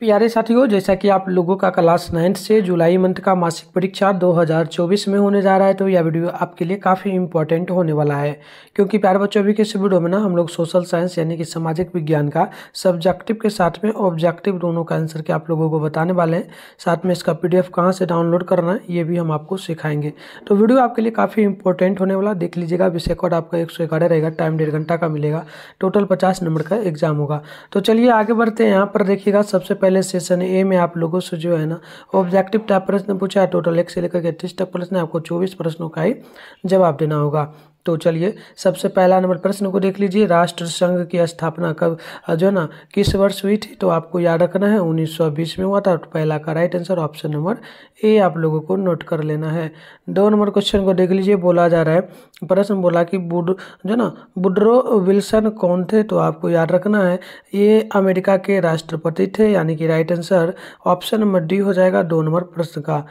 प्यारे साथियों जैसा कि आप लोगों का क्लास नाइन्थ से जुलाई मंथ का मासिक परीक्षा 2024 में होने जा रहा है तो यह वीडियो आपके लिए काफ़ी इंपॉर्टेंट होने वाला है क्योंकि प्यारे बच्चों अभी के इस वीडियो में ना हम लोग सोशल साइंस यानी कि सामाजिक विज्ञान का सब्जेक्टिव के साथ में ऑब्जेक्टिव दोनों का आंसर के आप लोगों को बताने वाले हैं साथ में इसका पी डी कहाँ से डाउनलोड करना है ये भी हम आपको सिखाएंगे तो वीडियो आपके लिए काफ़ी इंपॉर्टेंट होने वाला देख लीजिएगा विषय कोड आपका एक सौ रहेगा टाइम डेढ़ घंटा का मिलेगा टोटल पचास नंबर का एग्जाम होगा तो चलिए आगे बढ़ते हैं यहाँ पर देखिएगा सबसे पहले सेशन ए में आप लोगों से जो है ना ऑब्जेक्टिव टाइप प्रश्न पूछा है टोटल एक से लेकर के तीस तक प्रश्न आपको चौबीस प्रश्नों का ही जवाब देना होगा तो चलिए सबसे पहला नंबर प्रश्न को देख लीजिए राष्ट्र संघ की स्थापना कब जो ना किस वर्ष हुई थी तो आपको याद रखना है 1920 में हुआ था तो पहला का right answer option number A आप लोगों को नोट कर लेना है दो नंबर क्वेश्चन को देख लीजिए बोला जा रहा है प्रश्न बोला कि बुड जो ना बुड्रो विल्सन कौन थे तो आपको याद रखना है ये अमेरिका के राष्ट्रपति थे यानी कि right answer option number D हो जाएगा दो नंबर प्रश्न का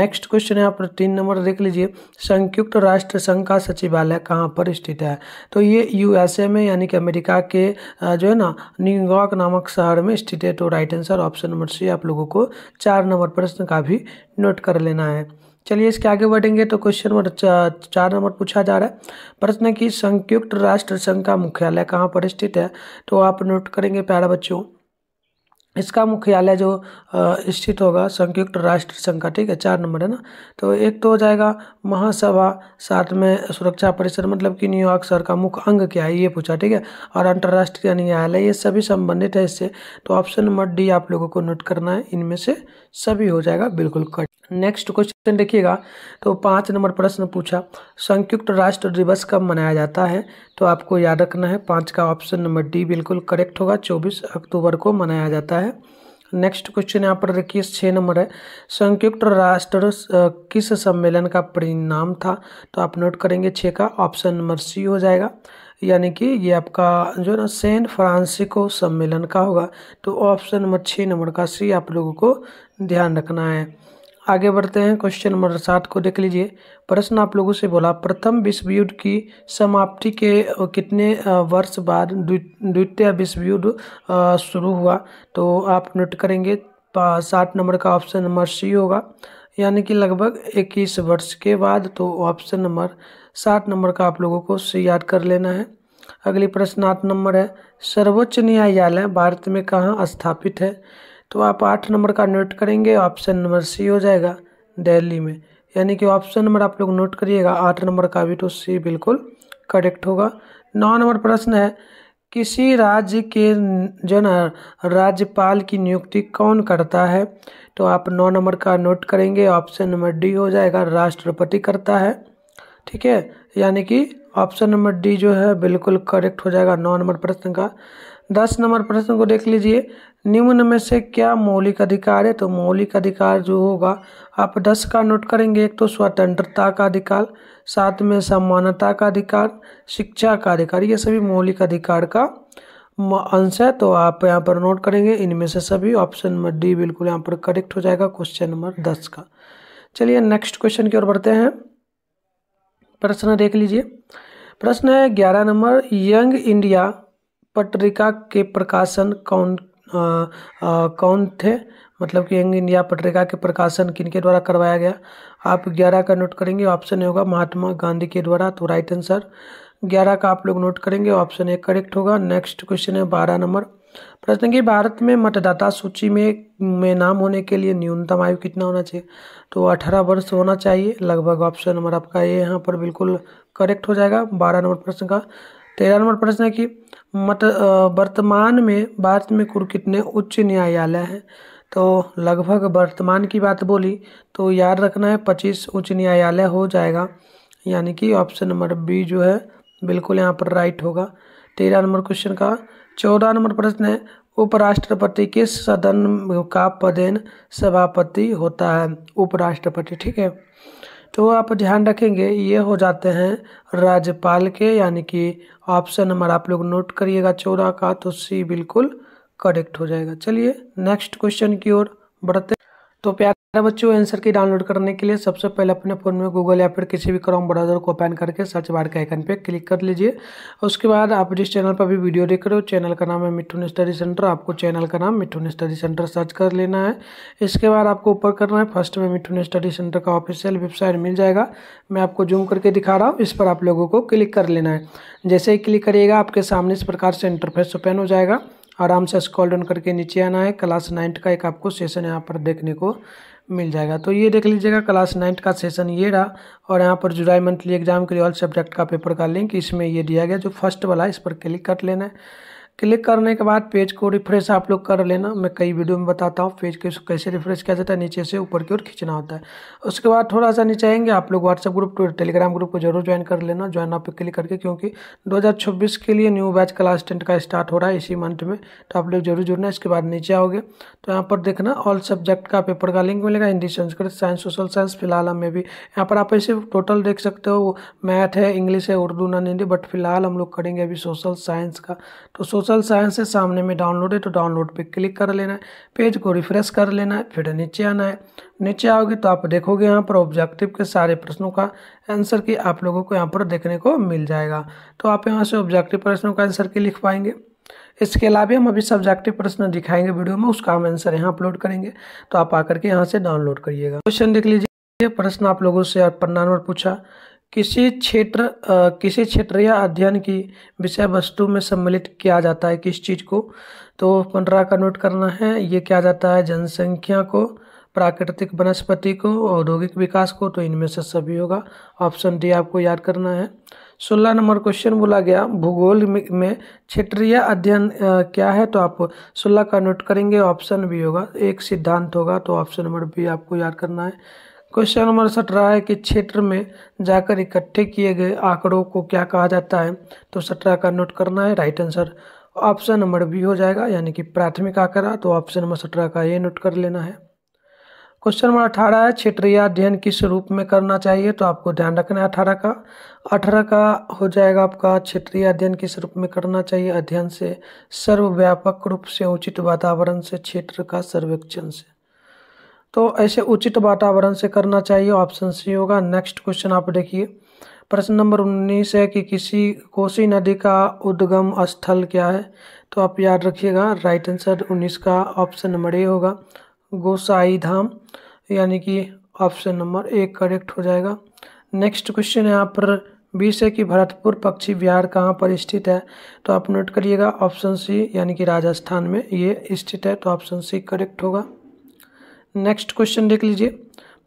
नेक्स्ट क्वेश्चन है आप तीन नंबर देख लीजिए संयुक्त राष्ट्र संघ का सचिवालय कहाँ पर स्थित है तो ये यूएसए में यानी कि अमेरिका के जो है ना न्यूयॉर्क नामक शहर में स्थित है तो right answer option number C आप लोगों को चार नंबर प्रश्न का भी नोट कर लेना है चलिए इसके आगे बढ़ेंगे तो क्वेश्चन नंबर चार नंबर पूछा जा रहा है प्रश्न की संयुक्त राष्ट्र संघ का मुख्यालय कहाँ पर स्थित है तो आप नोट करेंगे प्यारा बच्चों इसका मुख्यालय जो स्थित होगा संयुक्त राष्ट्र संघ का ठीक है चार नंबर है ना तो एक तो हो जाएगा महासभा साथ में सुरक्षा परिषद मतलब कि न्यूयॉर्क शहर का मुख्य अंग क्या है ये पूछा ठीक है और अंतर्राष्ट्रीय न्यायालय ये सभी संबंधित है इससे तो ऑप्शन नंबर डी आप लोगों को नोट करना है इनमें से सभी हो जाएगा बिल्कुल कट नेक्स्ट क्वेश्चन देखिएगा तो पाँच नंबर प्रश्न पूछा संयुक्त राष्ट्र दिवस कब मनाया जाता है तो आपको याद रखना है पाँच का ऑप्शन नंबर डी बिल्कुल करेक्ट होगा चौबीस अक्टूबर को मनाया जाता है है नेक्स्ट क्वेश्चन यहाँ पर इक्कीस छः नंबर है संयुक्त राष्ट्र किस सम्मेलन का परिणाम था तो आप नोट करेंगे छः का ऑप्शन नंबर सी हो जाएगा यानी कि ये आपका जो ना सेंट फ्रांसिको सम्मेलन का होगा तो ऑप्शन नंबर छः नंबर का सी आप लोगों को ध्यान रखना है आगे बढ़ते हैं क्वेश्चन नंबर सात को देख लीजिए प्रश्न आप लोगों से बोला प्रथम विश्व युद्ध की समाप्ति के कितने वर्ष बाद द्वितीय विश्व युद्ध शुरू हुआ तो आप नोट करेंगे सात नंबर का ऑप्शन नंबर सी होगा यानी कि लगभग इक्कीस वर्ष के बाद तो ऑप्शन नंबर सात नंबर का आप लोगों को सी याद कर लेना है अगली प्रश्न आठ नंबर है सर्वोच्च न्यायालय भारत में कहाँ स्थापित है तो आप आठ नंबर का नोट करेंगे ऑप्शन नंबर सी हो जाएगा दिल्ली में यानी कि ऑप्शन नंबर आप लोग नोट करिएगा आठ नंबर का भी तो सी बिल्कुल करेक्ट होगा नौ नंबर प्रश्न है किसी राज्य के जो न राज्यपाल की नियुक्ति कौन करता है तो आप नौ नंबर का नोट करेंगे ऑप्शन नंबर डी हो जाएगा राष्ट्रपति करता है ठीक है यानी कि ऑप्शन नंबर डी जो है बिल्कुल करेक्ट हो जाएगा नौ नंबर प्रश्न का दस नंबर प्रश्न को देख लीजिए निम्न में से क्या मौलिक अधिकार है तो मौलिक अधिकार जो होगा आप दस का नोट करेंगे एक तो स्वतंत्रता का अधिकार साथ में समानता का अधिकार शिक्षा का अधिकार ये सभी मौलिक अधिकार का अंश है तो आप यहाँ पर नोट करेंगे इनमें से सभी ऑप्शन नंबर डी बिल्कुल यहाँ पर करेक्ट हो जाएगा क्वेश्चन नंबर दस का चलिए नेक्स्ट क्वेश्चन की ओर बढ़ते हैं प्रश्न देख लीजिए प्रश्न है ग्यारह नंबर यंग इंडिया पत्रिका के प्रकाशन कौन आ, आ, कौन थे मतलब कि यंग इंडिया पत्रिका के प्रकाशन किनके द्वारा करवाया गया आप ग्यारह का नोट करेंगे ऑप्शन ए होगा महात्मा गांधी के द्वारा तो राइट आंसर ग्यारह का आप लोग नोट करेंगे ऑप्शन ए करेक्ट होगा नेक्स्ट क्वेश्चन है बारह नंबर प्रश्न की भारत में मतदाता सूची में में नाम होने के लिए न्यूनतम आयु कितना होना चाहिए तो अठारह वर्ष होना चाहिए लगभग ऑप्शन नंबर आपका ये यहाँ पर बिल्कुल करेक्ट हो जाएगा बारह नंबर प्रश्न का तेरह नंबर प्रश्न है कि मत वर्तमान में भारत में कुल कितने उच्च न्यायालय हैं तो लगभग वर्तमान की बात बोली तो याद रखना है पच्चीस उच्च न्यायालय हो जाएगा यानी कि ऑप्शन नंबर बी जो है बिल्कुल यहाँ पर राइट होगा तेरह नंबर क्वेश्चन का चौदह नंबर प्रश्न है उपराष्ट्रपति के सदन का पदेन सभापति होता है उपराष्ट्रपति ठीक है तो आप ध्यान रखेंगे ये हो जाते हैं राज्यपाल के यानी कि ऑप्शन नंबर आप लोग नोट करिएगा चौदह का तो सी बिल्कुल करेक्ट हो जाएगा चलिए नेक्स्ट क्वेश्चन की ओर बढ़ते तो प्यारे बच्चों आंसर की डाउनलोड करने के लिए सबसे पहले अपने फ़ोन में गूगल या फिर किसी भी क्रोम ब्राउजर को ओपन करके सर्च बार के आइकन पे क्लिक कर लीजिए उसके बाद आप जिस चैनल पर भी वीडियो देख रहे हो चैनल का नाम है मिठुन स्टडी सेंटर आपको चैनल का नाम मिठुन स्टडी सेंटर सर्च कर लेना है इसके बाद आपको ऊपर करना है फर्स्ट में मिठुन स्टडी सेंटर का ऑफिशियल वेबसाइट मिल जाएगा मैं आपको जूम करके दिखा रहा हूँ इस पर आप लोगों को क्लिक कर लेना है जैसे ही क्लिक करिएगा आपके सामने इस प्रकार से इंटरफेस ओपन हो जाएगा आराम से स्कॉल डाउन करके नीचे आना है क्लास नाइन्थ का एक आपको सेशन यहाँ पर देखने को मिल जाएगा तो ये देख लीजिएगा क्लास नाइन्थ का सेशन ये रहा और यहाँ पर जुलाई मंथली एग्जाम के लिए ऑल सब्जेक्ट का पेपर का लिंक इसमें ये दिया गया जो फर्स्ट वाला है इस पर क्लिक कर लेना है क्लिक करने के बाद पेज को रिफ्रेश आप लोग कर लेना मैं कई वीडियो में बताता हूँ पेज को कैसे रिफ्रेश किया जाता है नीचे से ऊपर की ओर खींचना होता है उसके बाद थोड़ा सा नीचे आएंगे आप लोग व्हाट्सअप ग्रुप टेलीग्राम ग्रुप को जरूर ज्वाइन कर लेना ज्वाइन आप क्लिक करके क्योंकि दो के लिए न्यू बैच क्लास टेंट का स्टार्ट हो रहा है इसी मंथ में तो आप लोग जरूर जुड़ना इसके बाद नीचे आओगे तो यहाँ पर देखना ऑल सब्जेक्ट का पेपर का लिंक मिलेगा Hindi Sanskrit science social science फिलहाल हमें भी यहाँ पर आप ऐसे टोटल देख सकते हो मैथ है इंग्लिश है उर्दू नॉन हिंदी बट फिलहाल हम लोग करेंगे अभी सोशल साइंस का तो सोशल साइंस है सामने में डाउनलोड है तो डाउनलोड पे क्लिक कर लेना है पेज को रिफ्रेश कर लेना है फिर नीचे आना है नीचे आओगे तो आप देखोगे यहाँ पर ऑब्जेक्टिव के सारे प्रश्नों का आंसर की आप लोगों को यहाँ पर देखने को मिल जाएगा तो आप यहाँ से ऑब्जेक्टिव प्रश्नों का आंसर की लिख पाएंगे इसके अलावा हम अभी सब्जेक्टिव प्रश्न दिखाएंगे वीडियो में उसका हम आंसर यहाँ अपलोड करेंगे तो आप आकर के यहाँ से डाउनलोड करिएगा क्वेश्चन देख लीजिए प्रश्न आप लोगों से पन्ना नंबर पूछा किसी क्षेत्र किसी क्षेत्र या अध्ययन की विषय वस्तु में सम्मिलित किया जाता है किस चीज़ को तो पंद्रह का नोट करना है ये क्या जाता है जनसंख्या को प्राकृतिक वनस्पति को औद्योगिक विकास को तो इनमें से सभी होगा ऑप्शन डी आपको याद करना है सोलह नंबर क्वेश्चन बोला गया भूगोल में क्षेत्रीय अध्ययन क्या है तो आप सोलह का नोट करेंगे ऑप्शन बी होगा एक सिद्धांत होगा तो ऑप्शन नंबर बी आपको याद करना है क्वेश्चन नंबर सत्रह है कि क्षेत्र में जाकर इकट्ठे किए गए आंकड़ों को क्या कहा जाता है तो सत्रह का नोट करना है right answer option number B हो जाएगा यानी कि प्राथमिक आंकड़ा तो ऑप्शन नंबर सत्रह का ये नोट कर लेना है क्वेश्चन नंबर अठारह है क्षेत्रीय अध्ययन किस रूप में करना चाहिए तो आपको ध्यान रखना है अठारह का अठारह का हो जाएगा आपका क्षेत्रीय अध्ययन किस रूप में करना चाहिए अध्ययन से सर्वव्यापक रूप से उचित वातावरण से क्षेत्र का सर्वेक्षण से तो ऐसे उचित वातावरण से करना चाहिए ऑप्शन सी होगा नेक्स्ट क्वेश्चन आप देखिए प्रश्न नंबर उन्नीस है कि किसी कोसी नदी का उद्गम स्थल क्या है तो आप याद रखिएगा राइट आंसर उन्नीस का ऑप्शन नंबर ए होगा गोसाई धाम यानी कि ऑप्शन नंबर एक करेक्ट हो जाएगा नेक्स्ट क्वेश्चन यहाँ पर बीस है कि भरतपुर पक्षी विहार कहाँ पर स्थित है तो आप नोट करिएगा ऑप्शन सी यानी कि राजस्थान में ये स्थित है तो ऑप्शन सी करेक्ट होगा नेक्स्ट क्वेश्चन देख लीजिए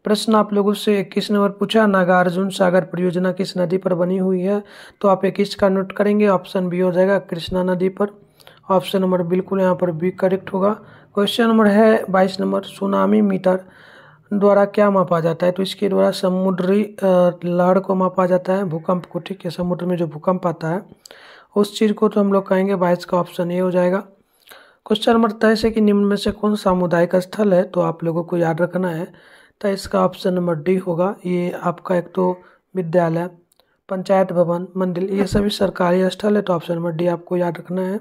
प्रश्न आप लोगों से इक्कीस नंबर पूछा नागार्जुन सागर परियोजना किस नदी पर बनी हुई है तो आप इक्कीस का नोट करेंगे ऑप्शन बी हो जाएगा कृष्णा नदी पर ऑप्शन नंबर बिल्कुल यहाँ पर बी करेक्ट होगा क्वेश्चन नंबर है बाईस नंबर सुनामी मीटर द्वारा क्या मापा जाता है तो इसके द्वारा समुद्री लहर को मापा जाता है भूकंप को ठीक है समुद्र में जो भूकंप आता है उस चीज़ को तो हम लोग कहेंगे बाईस का ऑप्शन ए हो जाएगा क्वेश्चन नंबर तेईस है कि निम्न में से कौन सामुदायिक स्थल है तो आप लोगों को याद रखना है तो इसका ऑप्शन नंबर डी होगा ये आपका एक तो विद्यालय पंचायत भवन मंदिर ये सभी सरकारी स्थल है तो ऑप्शन नंबर डी आपको याद रखना है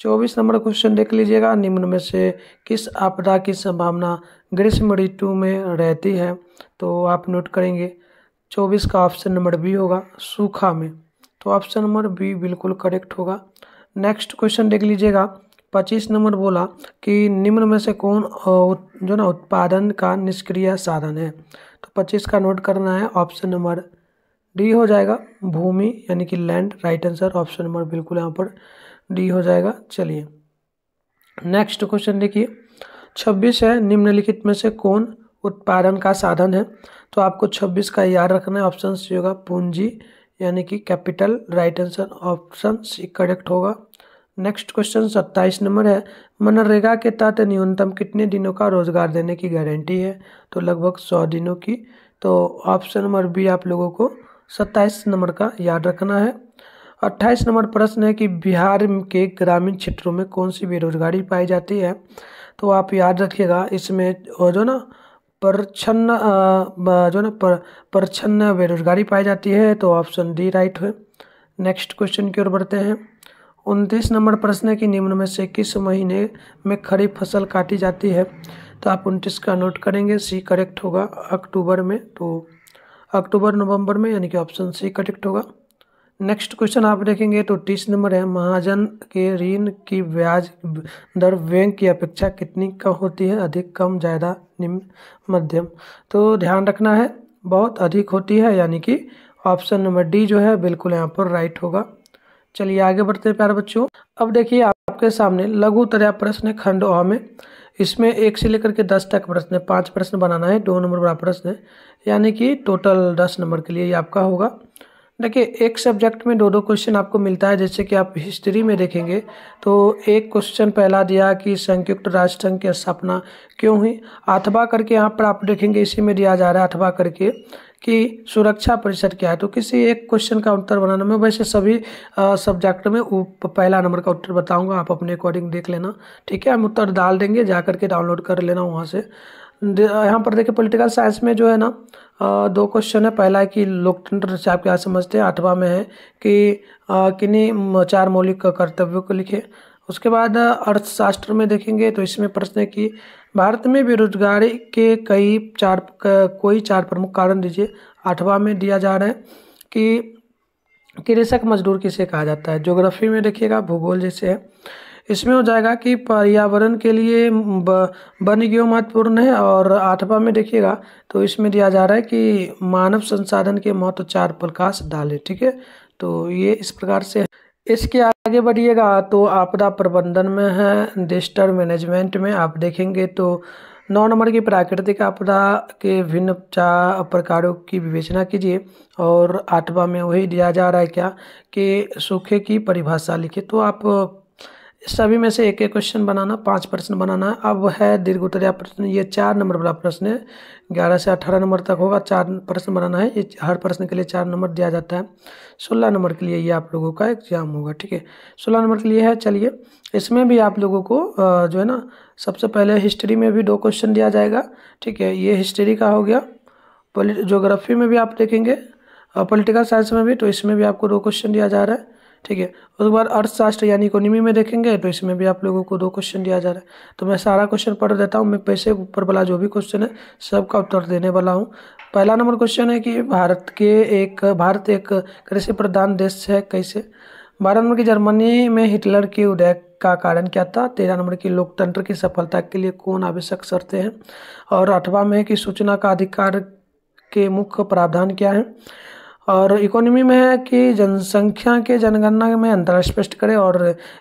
चौबीस नंबर क्वेश्चन देख लीजिएगा निम्न में से किस आपदा की संभावना ग्रीष्म ऋतु में रहती है तो आप नोट करेंगे चौबीस का ऑप्शन नंबर बी होगा सूखा में तो ऑप्शन नंबर बी बिल्कुल करेक्ट होगा नेक्स्ट क्वेश्चन देख लीजिएगा पच्चीस नंबर बोला कि निम्न में से कौन जो ना उत्पादन का निष्क्रिय साधन है तो पच्चीस का नोट करना है ऑप्शन नंबर डी हो जाएगा भूमि यानी कि land right answer option number बिल्कुल यहाँ पर डी हो जाएगा चलिए नेक्स्ट क्वेश्चन देखिए छब्बीस है निम्नलिखित में से कौन उत्पादन का साधन है तो आपको छब्बीस का याद रखना है ऑप्शन सी होगा पूंजी यानी कि capital right answer option C correct होगा नेक्स्ट क्वेश्चन सत्ताईस नंबर है मनरेगा के तहत न्यूनतम कितने दिनों का रोजगार देने की गारंटी है तो लगभग सौ दिनों की तो ऑप्शन नंबर बी आप लोगों को सत्ताईस नंबर का याद रखना है अट्ठाईस नंबर प्रश्न है कि बिहार के ग्रामीण क्षेत्रों में कौन सी बेरोजगारी पाई जाती है तो आप याद रखिएगा इसमें जो ना प्रछन्न जो ना प्रछन्न बेरोजगारी पाई जाती है तो ऑप्शन डी राइट है नेक्स्ट क्वेश्चन की ओर बढ़ते हैं उनतीस नंबर प्रश्न है कि निम्न में से किस महीने में खरीफ फसल काटी जाती है तो आप उनतीस का नोट करेंगे सी करेक्ट होगा अक्टूबर में तो अक्टूबर नवंबर में यानी कि ऑप्शन सी करेक्ट होगा नेक्स्ट क्वेश्चन आप देखेंगे तो तीस नंबर है महाजन के ऋण की ब्याज दर बैंक की अपेक्षा कितनी कम होती है अधिक कम ज़्यादा निम्न मध्यम तो ध्यान रखना है बहुत अधिक होती है यानी कि ऑप्शन नंबर डी जो है बिल्कुल यहाँ पर राइट होगा चलिए आगे बढ़ते हैं प्यारे बच्चों अब देखिए आपके सामने लघु तरह प्रश्न खंड अ में इसमें एक से लेकर के दस तक प्रश्न पाँच प्रश्न बनाना है दो नंबर बड़ा प्रश्न है यानी कि टोटल दस नंबर के लिए ये आपका होगा देखिए एक सब्जेक्ट में दो दो क्वेश्चन आपको मिलता है जैसे कि आप हिस्ट्री में देखेंगे तो एक क्वेश्चन पहला दिया कि संयुक्त राष्ट्र संघ की स्थापना क्यों हुई अथवा करके यहाँ पर आप देखेंगे इसी में दिया जा रहा है अथवा करके कि सुरक्षा परिषद क्या है तो किसी एक क्वेश्चन का उत्तर बनाने में वैसे सभी सब्जेक्ट में पहला नंबर का उत्तर बताऊंगा आप अपने अकॉर्डिंग देख लेना ठीक है हम उत्तर डाल देंगे जा करके डाउनलोड कर लेना वहाँ से यहाँ पर देखिए पॉलिटिकल साइंस में जो है ना दो क्वेश्चन है पहला है कि लोकतंत्र से आप क्या समझते हैं आठवां में है कि किन्हीं चार मौलिक कर्तव्यों को लिखे उसके बाद अर्थशास्त्र में देखेंगे तो इसमें प्रश्न है कि भारत में बेरोजगारी के कई चार कोई चार प्रमुख कारण दीजिए आठवां में दिया जा रहा है कि कृषक मजदूर किसे कहा जाता है ज्योग्राफी में देखिएगा भूगोल जैसे है इसमें हो जाएगा कि पर्यावरण के लिए वन क्यों महत्वपूर्ण है और आठवां में देखिएगा तो इसमें दिया जा रहा है कि मानव संसाधन के महत्व चार प्रकाश डाले ठीक है तो ये इस प्रकार से इसके आगे बढ़िएगा तो आपदा प्रबंधन में है डिस्टर मैनेजमेंट में आप देखेंगे तो नौ नंबर की प्राकृतिक आपदा के भिन्न प्रकारों की विवेचना कीजिए और आठवां में वही दिया जा रहा है क्या कि सूखे की परिभाषा लिखे तो आप सभी में से एक एक क्वेश्चन बनाना पाँच प्रश्न बनाना है अब है दीर्घ उत्तरीय प्रश्न ये चार नंबर वाला प्रश्न है ग्यारह से अठारह नंबर तक होगा चार प्रश्न बनाना है ये हर प्रश्न के लिए चार नंबर दिया जाता है सोलह नंबर के लिए ये आप लोगों का एग्जाम होगा ठीक है सोलह नंबर के लिए है चलिए इसमें भी आप लोगों को जो है ना सबसे पहले हिस्ट्री में भी दो क्वेश्चन दिया जाएगा ठीक है ये हिस्ट्री का हो गया पोलिट जोग्राफी में भी आप देखेंगे और पोलिटिकल साइंस में भी तो इसमें भी आपको दो क्वेश्चन दिया जा रहा है ठीक है उसके बाद अर्थशास्त्र यानी इकोनॉमी में देखेंगे तो इसमें भी आप लोगों को दो क्वेश्चन दिया जा रहा है तो मैं सारा क्वेश्चन पढ़ देता हूँ मैं पैसे ऊपर वाला जो भी क्वेश्चन है सबका उत्तर देने वाला हूँ पहला नंबर क्वेश्चन है कि भारत के एक भारत एक कृषि प्रधान देश है कैसे बारह नंबर की जर्मनी में हिटलर के उदय का कारण क्या था तेरह नंबर की लोकतंत्र की सफलता के लिए कौन आवश्यक शर्तें हैं और अठवा में कि सूचना का अधिकार के मुख्य प्रावधान क्या है और इकोनॉमी में है कि जनसंख्या के जनगणना में अंतर स्पष्ट करें और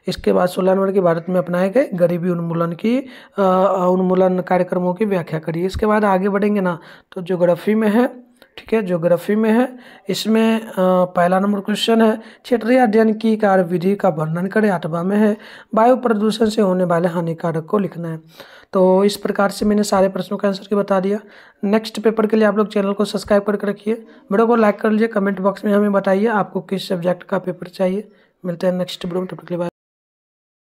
इसके बाद सोलह नंबर की भारत में अपनाए गए गरीबी उन्मूलन की उन्मूलन कार्यक्रमों की व्याख्या करिए इसके बाद आगे बढ़ेंगे ना तो ज्योग्राफी में है ठीक है ज्योग्राफी में है इसमें पहला नंबर क्वेश्चन है क्षेत्रीय अध्ययन की कार्यविधि का वर्णन करें आठवा में है वायु प्रदूषण से होने वाले हानिकारक को लिखना है तो इस प्रकार से मैंने सारे प्रश्नों का आंसर भी बता दिया नेक्स्ट पेपर के लिए आप लोग चैनल को सब्सक्राइब करके रखिए वीडियो को लाइक कर लीजिए कमेंट बॉक्स में हमें बताइए आपको किस सब्जेक्ट का पेपर चाहिए मिलते हैं नेक्स्ट वीडियो में तब तक के